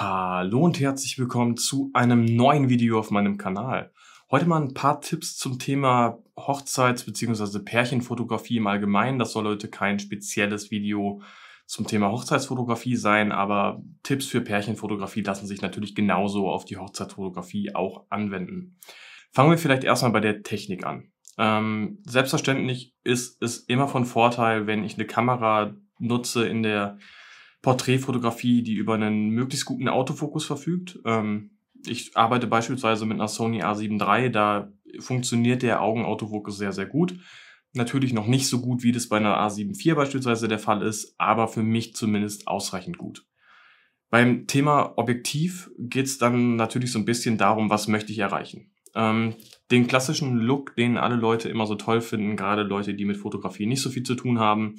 Hallo und herzlich willkommen zu einem neuen Video auf meinem Kanal. Heute mal ein paar Tipps zum Thema Hochzeits- bzw. Pärchenfotografie im Allgemeinen. Das soll heute kein spezielles Video zum Thema Hochzeitsfotografie sein, aber Tipps für Pärchenfotografie lassen sich natürlich genauso auf die Hochzeitsfotografie auch anwenden. Fangen wir vielleicht erstmal bei der Technik an. Ähm, selbstverständlich ist es immer von Vorteil, wenn ich eine Kamera nutze in der Porträtfotografie, die über einen möglichst guten Autofokus verfügt. Ähm, ich arbeite beispielsweise mit einer Sony A7 III, da funktioniert der Augenautofokus sehr, sehr gut. Natürlich noch nicht so gut, wie das bei einer A7 IV beispielsweise der Fall ist, aber für mich zumindest ausreichend gut. Beim Thema Objektiv geht es dann natürlich so ein bisschen darum, was möchte ich erreichen. Ähm, den klassischen Look, den alle Leute immer so toll finden, gerade Leute, die mit Fotografie nicht so viel zu tun haben,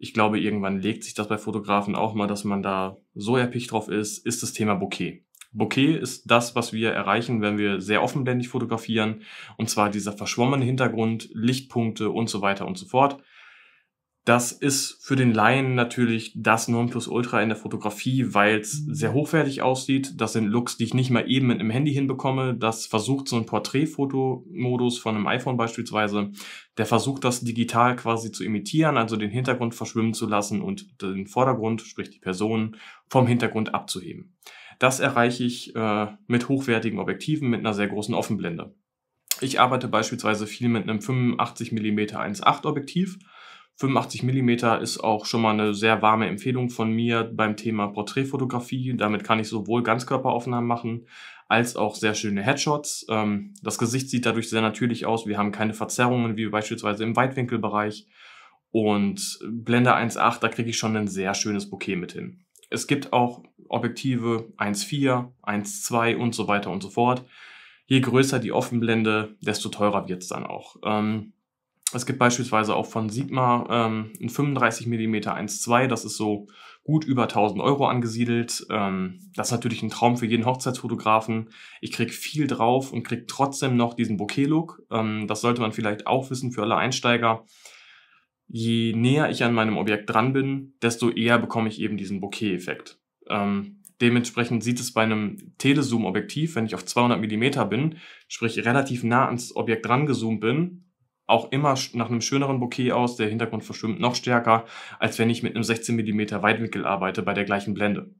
ich glaube, irgendwann legt sich das bei Fotografen auch mal, dass man da so erpicht drauf ist, ist das Thema Bouquet. Bouquet ist das, was wir erreichen, wenn wir sehr offenblendig fotografieren. Und zwar dieser verschwommene Hintergrund, Lichtpunkte und so weiter und so fort. Das ist für den Laien natürlich das Nonplusultra in der Fotografie, weil es mhm. sehr hochwertig aussieht. Das sind Looks, die ich nicht mal eben mit einem Handy hinbekomme. Das versucht so ein Porträtfotomodus von einem iPhone beispielsweise. Der versucht das digital quasi zu imitieren, also den Hintergrund verschwimmen zu lassen und den Vordergrund, sprich die Person, vom Hintergrund abzuheben. Das erreiche ich äh, mit hochwertigen Objektiven mit einer sehr großen Offenblende. Ich arbeite beispielsweise viel mit einem 85 mm 1.8 Objektiv 85 mm ist auch schon mal eine sehr warme Empfehlung von mir beim Thema Porträtfotografie. Damit kann ich sowohl Ganzkörperaufnahmen machen, als auch sehr schöne Headshots. Ähm, das Gesicht sieht dadurch sehr natürlich aus. Wir haben keine Verzerrungen, wie beispielsweise im Weitwinkelbereich. Und Blender 1.8, da kriege ich schon ein sehr schönes Bouquet mit hin. Es gibt auch Objektive 1.4, 1.2 und so weiter und so fort. Je größer die Offenblende, desto teurer wird es dann auch. Ähm, es gibt beispielsweise auch von Sigma ähm, ein 35 mm 1.2, das ist so gut über 1000 Euro angesiedelt. Ähm, das ist natürlich ein Traum für jeden Hochzeitsfotografen. Ich krieg viel drauf und krieg trotzdem noch diesen Bokeh-Look. Ähm, das sollte man vielleicht auch wissen für alle Einsteiger. Je näher ich an meinem Objekt dran bin, desto eher bekomme ich eben diesen Bokeh-Effekt. Ähm, dementsprechend sieht es bei einem Telezoom-Objektiv, wenn ich auf 200 mm bin, sprich relativ nah ans Objekt dran gezoomt bin, auch immer nach einem schöneren Bouquet aus. Der Hintergrund verschwimmt noch stärker, als wenn ich mit einem 16 mm Weitwinkel arbeite bei der gleichen Blende.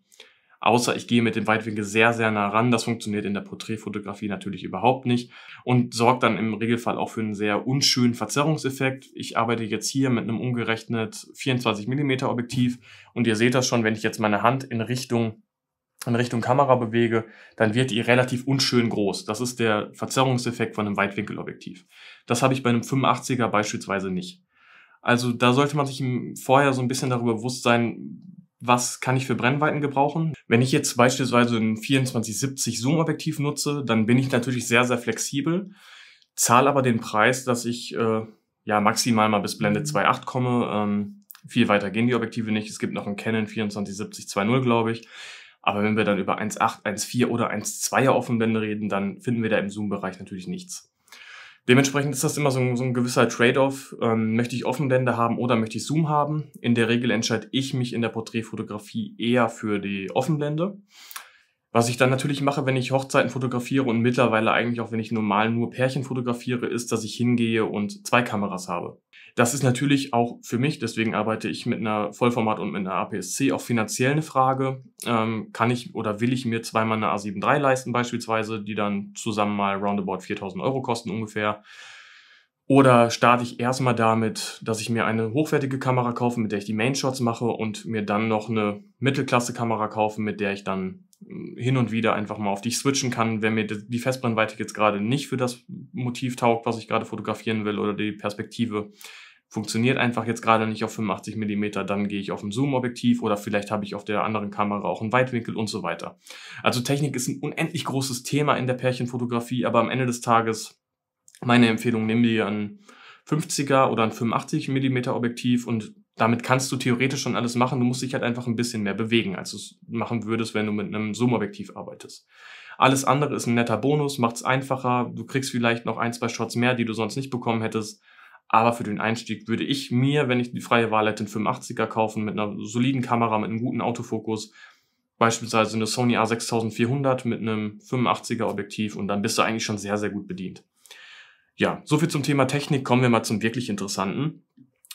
Außer ich gehe mit dem Weitwinkel sehr, sehr nah ran. Das funktioniert in der Porträtfotografie natürlich überhaupt nicht und sorgt dann im Regelfall auch für einen sehr unschönen Verzerrungseffekt. Ich arbeite jetzt hier mit einem umgerechnet 24 mm Objektiv und ihr seht das schon, wenn ich jetzt meine Hand in Richtung in Richtung Kamera bewege, dann wird die relativ unschön groß. Das ist der Verzerrungseffekt von einem Weitwinkelobjektiv. Das habe ich bei einem 85er beispielsweise nicht. Also da sollte man sich vorher so ein bisschen darüber bewusst sein, was kann ich für Brennweiten gebrauchen. Wenn ich jetzt beispielsweise ein 2470 Zoom-Objektiv nutze, dann bin ich natürlich sehr, sehr flexibel, zahle aber den Preis, dass ich äh, ja maximal mal bis Blende 2.8 komme. Ähm, viel weiter gehen die Objektive nicht. Es gibt noch ein Canon 2470 2.0, glaube ich. Aber wenn wir dann über 1.8, 1.4 oder 1.2er Offenblende reden, dann finden wir da im Zoom-Bereich natürlich nichts. Dementsprechend ist das immer so ein, so ein gewisser Trade-off. Ähm, möchte ich Offenblende haben oder möchte ich Zoom haben? In der Regel entscheide ich mich in der Porträtfotografie eher für die Offenblende. Was ich dann natürlich mache, wenn ich Hochzeiten fotografiere und mittlerweile eigentlich auch, wenn ich normal nur Pärchen fotografiere, ist, dass ich hingehe und zwei Kameras habe. Das ist natürlich auch für mich, deswegen arbeite ich mit einer Vollformat und mit einer APS-C, auch finanziell eine Frage. Ähm, kann ich oder will ich mir zweimal eine A7 III leisten beispielsweise, die dann zusammen mal roundabout 4000 Euro kosten ungefähr? Oder starte ich erstmal damit, dass ich mir eine hochwertige Kamera kaufe, mit der ich die Main Shots mache und mir dann noch eine Mittelklasse-Kamera kaufe, mit der ich dann hin und wieder einfach mal auf die ich switchen kann, wenn mir die Festbrennweite jetzt gerade nicht für das Motiv taugt, was ich gerade fotografieren will oder die Perspektive funktioniert einfach jetzt gerade nicht auf 85 mm, dann gehe ich auf ein Zoom-Objektiv oder vielleicht habe ich auf der anderen Kamera auch einen Weitwinkel und so weiter. Also Technik ist ein unendlich großes Thema in der Pärchenfotografie, aber am Ende des Tages meine Empfehlung, nimm dir ein 50er oder ein 85 mm Objektiv und damit kannst du theoretisch schon alles machen. Du musst dich halt einfach ein bisschen mehr bewegen, als du es machen würdest, wenn du mit einem Zoom-Objektiv arbeitest. Alles andere ist ein netter Bonus, macht es einfacher. Du kriegst vielleicht noch ein, zwei Shots mehr, die du sonst nicht bekommen hättest. Aber für den Einstieg würde ich mir, wenn ich die freie Wahl hätte, einen 85er kaufen mit einer soliden Kamera, mit einem guten Autofokus. Beispielsweise eine Sony A6400 mit einem 85er Objektiv und dann bist du eigentlich schon sehr, sehr gut bedient. Ja, soviel zum Thema Technik. Kommen wir mal zum wirklich Interessanten.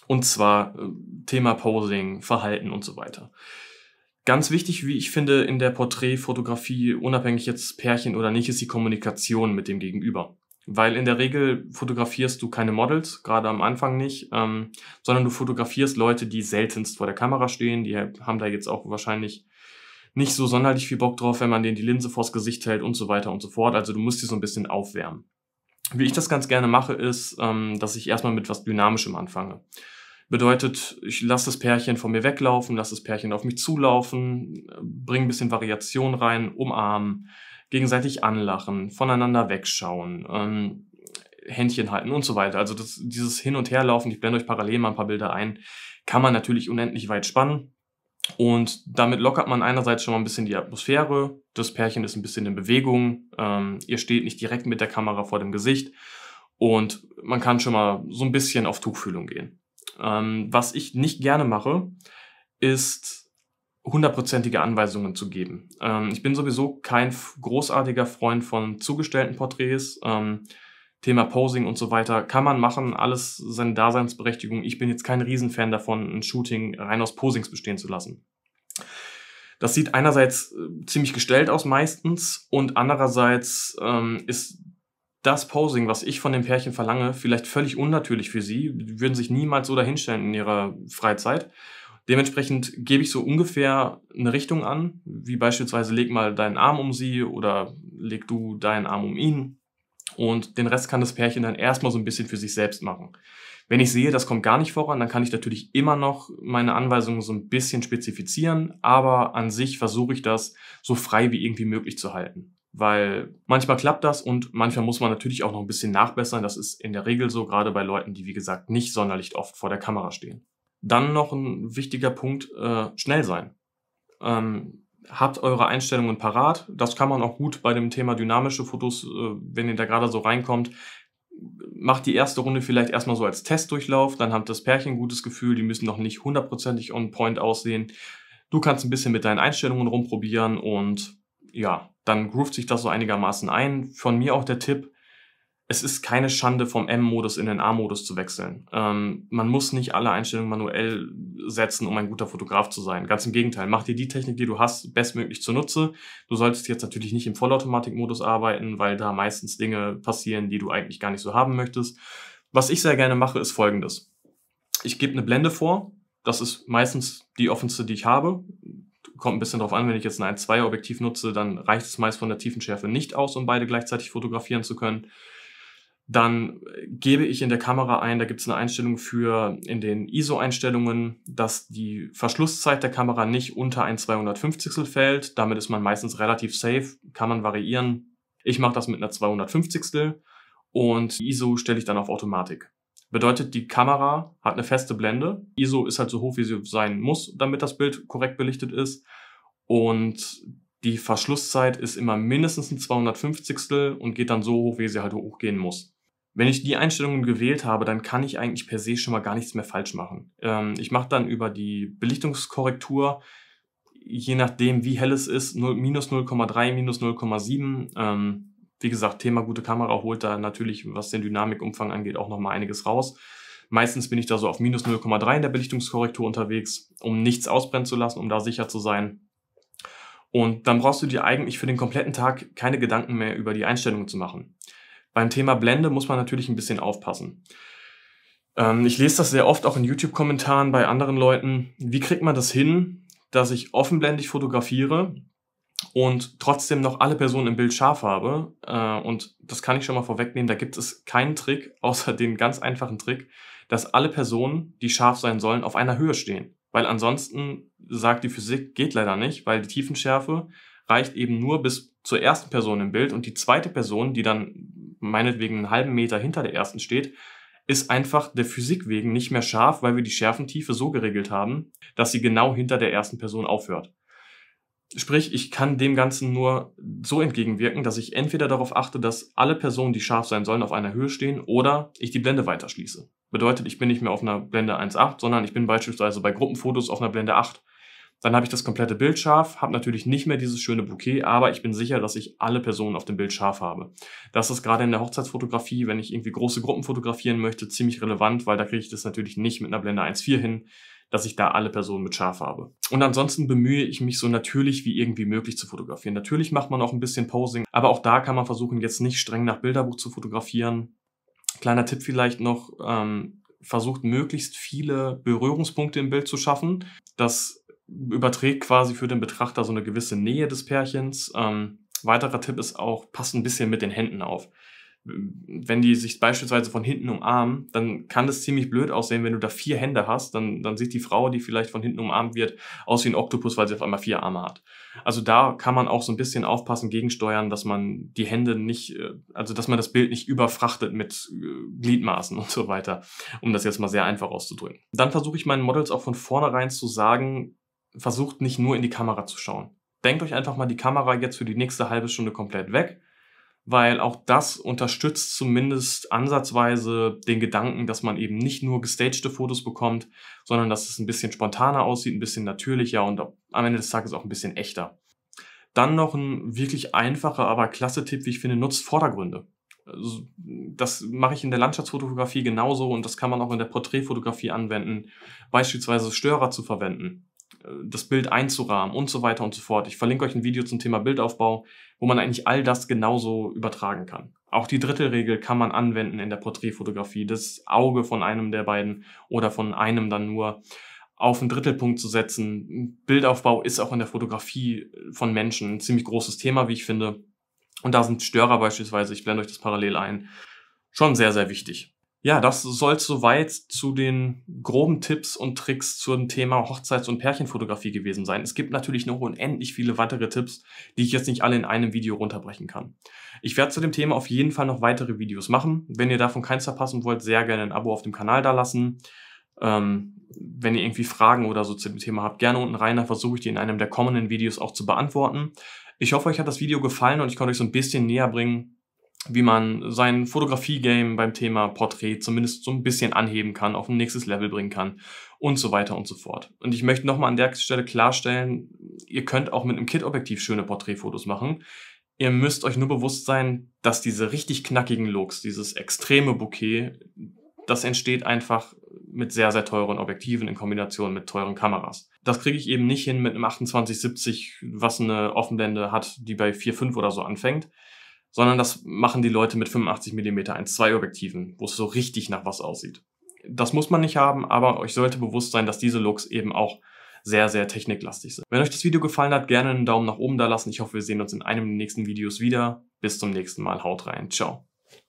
Und zwar äh, Thema Posing, Verhalten und so weiter. Ganz wichtig, wie ich finde, in der Porträtfotografie, unabhängig jetzt Pärchen oder nicht, ist die Kommunikation mit dem Gegenüber. Weil in der Regel fotografierst du keine Models, gerade am Anfang nicht, ähm, sondern du fotografierst Leute, die seltenst vor der Kamera stehen. Die haben da jetzt auch wahrscheinlich nicht so sonderlich viel Bock drauf, wenn man denen die Linse vors Gesicht hält und so weiter und so fort. Also du musst die so ein bisschen aufwärmen. Wie ich das ganz gerne mache, ist, ähm, dass ich erstmal mit was Dynamischem anfange. Bedeutet, ich lasse das Pärchen von mir weglaufen, lasse das Pärchen auf mich zulaufen, bringe ein bisschen Variation rein, umarmen, gegenseitig anlachen, voneinander wegschauen, ähm, Händchen halten und so weiter. Also das, dieses Hin- und Herlaufen, ich blende euch parallel mal ein paar Bilder ein, kann man natürlich unendlich weit spannen. Und damit lockert man einerseits schon mal ein bisschen die Atmosphäre, das Pärchen ist ein bisschen in Bewegung, ähm, ihr steht nicht direkt mit der Kamera vor dem Gesicht und man kann schon mal so ein bisschen auf Tuchfühlung gehen. Ähm, was ich nicht gerne mache, ist hundertprozentige Anweisungen zu geben. Ähm, ich bin sowieso kein großartiger Freund von zugestellten Porträts. Ähm, Thema Posing und so weiter kann man machen, alles seine Daseinsberechtigung. Ich bin jetzt kein Riesenfan davon, ein Shooting rein aus Posings bestehen zu lassen. Das sieht einerseits äh, ziemlich gestellt aus meistens und andererseits ähm, ist das Posing, was ich von dem Pärchen verlange, vielleicht völlig unnatürlich für sie, die würden sich niemals so dahinstellen in ihrer Freizeit. Dementsprechend gebe ich so ungefähr eine Richtung an, wie beispielsweise leg mal deinen Arm um sie oder leg du deinen Arm um ihn und den Rest kann das Pärchen dann erstmal so ein bisschen für sich selbst machen. Wenn ich sehe, das kommt gar nicht voran, dann kann ich natürlich immer noch meine Anweisungen so ein bisschen spezifizieren, aber an sich versuche ich das so frei wie irgendwie möglich zu halten weil manchmal klappt das und manchmal muss man natürlich auch noch ein bisschen nachbessern. Das ist in der Regel so, gerade bei Leuten, die wie gesagt nicht sonderlich oft vor der Kamera stehen. Dann noch ein wichtiger Punkt, äh, schnell sein. Ähm, habt eure Einstellungen parat. Das kann man auch gut bei dem Thema dynamische Fotos, äh, wenn ihr da gerade so reinkommt. Macht die erste Runde vielleicht erstmal so als Testdurchlauf, dann habt das Pärchen ein gutes Gefühl, die müssen noch nicht hundertprozentig on point aussehen. Du kannst ein bisschen mit deinen Einstellungen rumprobieren und ja, dann groovt sich das so einigermaßen ein. Von mir auch der Tipp, es ist keine Schande, vom M-Modus in den A-Modus zu wechseln. Ähm, man muss nicht alle Einstellungen manuell setzen, um ein guter Fotograf zu sein. Ganz im Gegenteil, mach dir die Technik, die du hast, bestmöglich zunutze. Du solltest jetzt natürlich nicht im Vollautomatik-Modus arbeiten, weil da meistens Dinge passieren, die du eigentlich gar nicht so haben möchtest. Was ich sehr gerne mache, ist folgendes. Ich gebe eine Blende vor. Das ist meistens die offenste, die ich habe kommt ein bisschen drauf an, wenn ich jetzt ein 1-2-Objektiv nutze, dann reicht es meist von der Tiefenschärfe nicht aus, um beide gleichzeitig fotografieren zu können. Dann gebe ich in der Kamera ein, da gibt es eine Einstellung für in den ISO-Einstellungen, dass die Verschlusszeit der Kamera nicht unter ein 250 fällt. Damit ist man meistens relativ safe, kann man variieren. Ich mache das mit einer 250 und ISO stelle ich dann auf Automatik. Bedeutet, die Kamera hat eine feste Blende. ISO ist halt so hoch, wie sie sein muss, damit das Bild korrekt belichtet ist. Und die Verschlusszeit ist immer mindestens ein 250. und geht dann so hoch, wie sie halt hochgehen muss. Wenn ich die Einstellungen gewählt habe, dann kann ich eigentlich per se schon mal gar nichts mehr falsch machen. Ähm, ich mache dann über die Belichtungskorrektur, je nachdem wie hell es ist, minus 0,3, minus 0,7 wie gesagt, Thema gute Kamera holt da natürlich, was den Dynamikumfang angeht, auch nochmal einiges raus. Meistens bin ich da so auf minus 0,3 in der Belichtungskorrektur unterwegs, um nichts ausbrennen zu lassen, um da sicher zu sein. Und dann brauchst du dir eigentlich für den kompletten Tag keine Gedanken mehr über die Einstellungen zu machen. Beim Thema Blende muss man natürlich ein bisschen aufpassen. Ähm, ich lese das sehr oft auch in YouTube-Kommentaren bei anderen Leuten. Wie kriegt man das hin, dass ich offenblendig fotografiere und trotzdem noch alle Personen im Bild scharf habe. Äh, und das kann ich schon mal vorwegnehmen, da gibt es keinen Trick, außer den ganz einfachen Trick, dass alle Personen, die scharf sein sollen, auf einer Höhe stehen. Weil ansonsten sagt die Physik, geht leider nicht, weil die Tiefenschärfe reicht eben nur bis zur ersten Person im Bild und die zweite Person, die dann meinetwegen einen halben Meter hinter der ersten steht, ist einfach der Physik wegen nicht mehr scharf, weil wir die Schärfentiefe so geregelt haben, dass sie genau hinter der ersten Person aufhört. Sprich, ich kann dem Ganzen nur so entgegenwirken, dass ich entweder darauf achte, dass alle Personen, die scharf sein sollen, auf einer Höhe stehen oder ich die Blende weiterschließe. Bedeutet, ich bin nicht mehr auf einer Blende 1.8, sondern ich bin beispielsweise bei Gruppenfotos auf einer Blende 8. Dann habe ich das komplette Bild scharf, habe natürlich nicht mehr dieses schöne Bouquet, aber ich bin sicher, dass ich alle Personen auf dem Bild scharf habe. Das ist gerade in der Hochzeitsfotografie, wenn ich irgendwie große Gruppen fotografieren möchte, ziemlich relevant, weil da kriege ich das natürlich nicht mit einer Blende 1.4 hin dass ich da alle Personen mit scharf habe. Und ansonsten bemühe ich mich so natürlich wie irgendwie möglich zu fotografieren. Natürlich macht man auch ein bisschen Posing, aber auch da kann man versuchen, jetzt nicht streng nach Bilderbuch zu fotografieren. Kleiner Tipp vielleicht noch, ähm, versucht möglichst viele Berührungspunkte im Bild zu schaffen. Das überträgt quasi für den Betrachter so eine gewisse Nähe des Pärchens. Ähm, weiterer Tipp ist auch, passt ein bisschen mit den Händen auf wenn die sich beispielsweise von hinten umarmen, dann kann das ziemlich blöd aussehen, wenn du da vier Hände hast, dann, dann sieht die Frau, die vielleicht von hinten umarmt wird, aus wie ein Oktopus, weil sie auf einmal vier Arme hat. Also da kann man auch so ein bisschen aufpassen, gegensteuern, dass man die Hände nicht, äh, also dass man das Bild nicht überfrachtet mit äh, Gliedmaßen und so weiter, um das jetzt mal sehr einfach auszudrücken. Dann versuche ich meinen Models auch von vornherein zu sagen, versucht nicht nur in die Kamera zu schauen. Denkt euch einfach mal die Kamera jetzt für die nächste halbe Stunde komplett weg weil auch das unterstützt zumindest ansatzweise den Gedanken, dass man eben nicht nur gestagte Fotos bekommt, sondern dass es ein bisschen spontaner aussieht, ein bisschen natürlicher und am Ende des Tages auch ein bisschen echter. Dann noch ein wirklich einfacher, aber klasse Tipp, wie ich finde, nutzt Vordergründe. Also, das mache ich in der Landschaftsfotografie genauso und das kann man auch in der Porträtfotografie anwenden, beispielsweise Störer zu verwenden äh, das Bild einzurahmen und so weiter und so fort. Ich verlinke euch ein Video zum Thema Bildaufbau, wo man eigentlich all das genauso übertragen kann. Auch die Drittelregel kann man anwenden in der Porträtfotografie. Das Auge von einem der beiden oder von einem dann nur auf einen Drittelpunkt zu setzen. Bildaufbau ist auch in der Fotografie von Menschen ein ziemlich großes Thema, wie ich finde. Und da sind Störer beispielsweise, ich blende euch das parallel ein, schon sehr, sehr wichtig. Ja, das soll soweit zu den groben Tipps und Tricks zum Thema Hochzeits- und Pärchenfotografie gewesen sein. Es gibt natürlich noch unendlich viele weitere Tipps, die ich jetzt nicht alle in einem Video runterbrechen kann. Ich werde zu dem Thema auf jeden Fall noch weitere Videos machen. Wenn ihr davon keins verpassen wollt, sehr gerne ein Abo auf dem Kanal dalassen. Ähm, wenn ihr irgendwie Fragen oder so zu dem Thema habt, gerne unten rein, dann versuche ich die in einem der kommenden Videos auch zu beantworten. Ich hoffe, euch hat das Video gefallen und ich konnte euch so ein bisschen näher bringen, wie man sein Fotografie-Game beim Thema Porträt zumindest so ein bisschen anheben kann, auf ein nächstes Level bringen kann und so weiter und so fort. Und ich möchte nochmal an der Stelle klarstellen, ihr könnt auch mit einem Kit-Objektiv schöne Porträtfotos machen. Ihr müsst euch nur bewusst sein, dass diese richtig knackigen Looks, dieses extreme Bouquet, das entsteht einfach mit sehr, sehr teuren Objektiven in Kombination mit teuren Kameras. Das kriege ich eben nicht hin mit einem 2870, was eine Offenblende hat, die bei 4,5 oder so anfängt sondern das machen die Leute mit 85 mm 1.2 Objektiven, wo es so richtig nach was aussieht. Das muss man nicht haben, aber euch sollte bewusst sein, dass diese Looks eben auch sehr, sehr techniklastig sind. Wenn euch das Video gefallen hat, gerne einen Daumen nach oben da lassen. Ich hoffe, wir sehen uns in einem der nächsten Videos wieder. Bis zum nächsten Mal. Haut rein. Ciao.